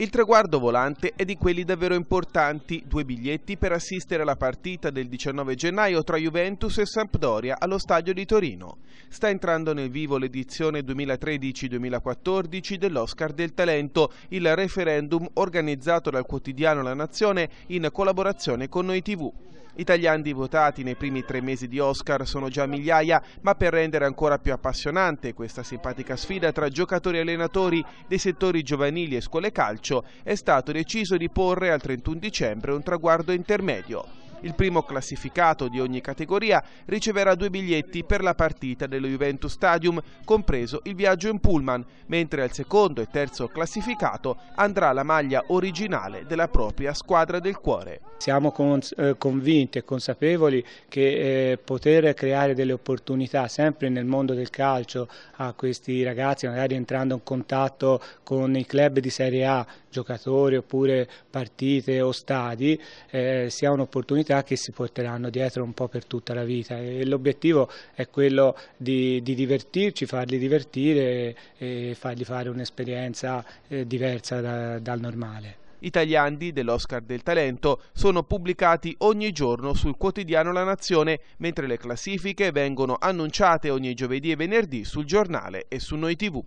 Il traguardo volante è di quelli davvero importanti, due biglietti per assistere alla partita del 19 gennaio tra Juventus e Sampdoria allo stadio di Torino. Sta entrando nel vivo l'edizione 2013-2014 dell'Oscar del Talento, il referendum organizzato dal quotidiano La Nazione in collaborazione con Noi TV. Italiani votati nei primi tre mesi di Oscar sono già migliaia, ma per rendere ancora più appassionante questa simpatica sfida tra giocatori e allenatori dei settori giovanili e scuole calcio, è stato deciso di porre al 31 dicembre un traguardo intermedio. Il primo classificato di ogni categoria riceverà due biglietti per la partita dello Juventus Stadium, compreso il viaggio in pullman, mentre al secondo e terzo classificato andrà la maglia originale della propria squadra del cuore. Siamo eh, convinti e consapevoli che eh, poter creare delle opportunità sempre nel mondo del calcio a questi ragazzi, magari entrando in contatto con i club di Serie A, giocatori oppure partite o stadi, eh, sia un'opportunità attività che si porteranno dietro un po' per tutta la vita e l'obiettivo è quello di, di, divertirci, farli divertire e fargli fare un'esperienza eh, diversa da, dal normale. I tagliandi dell'Oscar del Talento sono pubblicati ogni giorno sul quotidiano La Nazione, mentre le classifiche vengono annunciate ogni giovedì e venerdì sul giornale e su Noi TV.